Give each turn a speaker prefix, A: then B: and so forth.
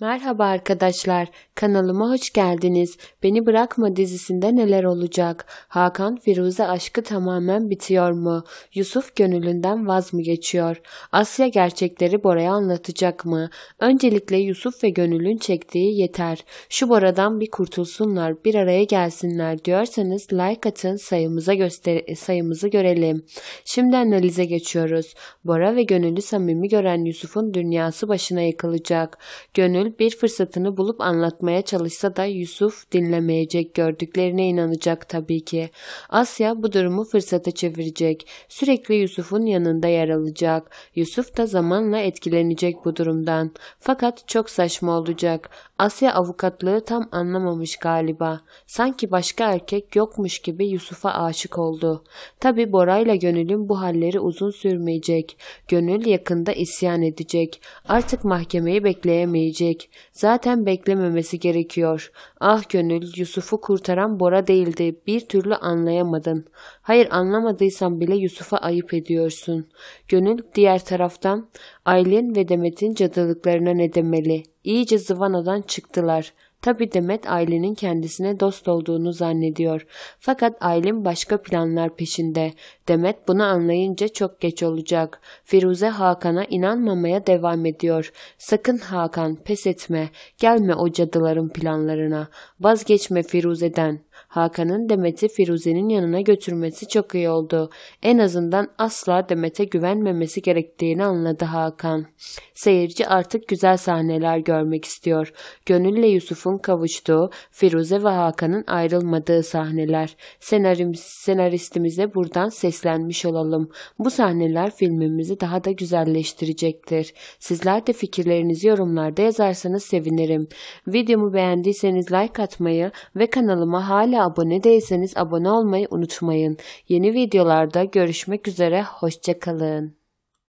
A: Merhaba arkadaşlar, kanalıma hoş geldiniz. Beni Bırakma dizisinde neler olacak? Hakan Firuze aşkı tamamen bitiyor mu? Yusuf gönülünden vaz mı geçiyor? Asya gerçekleri Bora'ya anlatacak mı? Öncelikle Yusuf ve Gönül'ün çektiği yeter. Şu Bora'dan bir kurtulsunlar, bir araya gelsinler diyorsanız like atın sayımıza göster sayımızı görelim. Şimdi analize geçiyoruz. Bora ve Gönül'ü samimi gören Yusuf'un dünyası başına yıkılacak. Gönül bir fırsatını bulup anlatmaya çalışsa da Yusuf dinlemeyecek gördüklerine inanacak tabii ki. Asya bu durumu fırsata çevirecek. Sürekli Yusuf'un yanında yer alacak. Yusuf da zamanla etkilenecek bu durumdan. Fakat çok saçma olacak. Asya avukatlığı tam anlamamış galiba. Sanki başka erkek yokmuş gibi Yusuf'a aşık oldu. Tabi Bora'yla Gönül'ün bu halleri uzun sürmeyecek. Gönül yakında isyan edecek. Artık mahkemeyi bekleyemeyecek gelecek. Zaten beklememesi gerekiyor. Ah gönül, Yusuf'u kurtaran Bora değildi. Bir türlü anlayamadın. Hayır anlamadıysan bile Yusuf'a ayıp ediyorsun. Gönül diğer taraftan Aylin ve Demet'in cadılıklarına ne demeli? İyice zıvanadan çıktılar.'' Tabi Demet ailenin kendisine dost olduğunu zannediyor. Fakat Aylin başka planlar peşinde. Demet bunu anlayınca çok geç olacak. Firuze Hakan'a inanmamaya devam ediyor. Sakın Hakan pes etme. Gelme o cadıların planlarına. Vazgeçme Firuze'den. Hakan'ın Demet'i Firuze'nin yanına götürmesi çok iyi oldu. En azından asla Demet'e güvenmemesi gerektiğini anladı Hakan. Seyirci artık güzel sahneler görmek istiyor. Gönülle Yusuf'un kavuştuğu, Firuze ve Hakan'ın ayrılmadığı sahneler. Senarim, senaristimize buradan seslenmiş olalım. Bu sahneler filmimizi daha da güzelleştirecektir. Sizler de fikirlerinizi yorumlarda yazarsanız sevinirim. Videomu beğendiyseniz like atmayı ve kanalıma hala Kanalımıza abone değilseniz abone olmayı unutmayın. Yeni videolarda görüşmek üzere, hoşçakalın.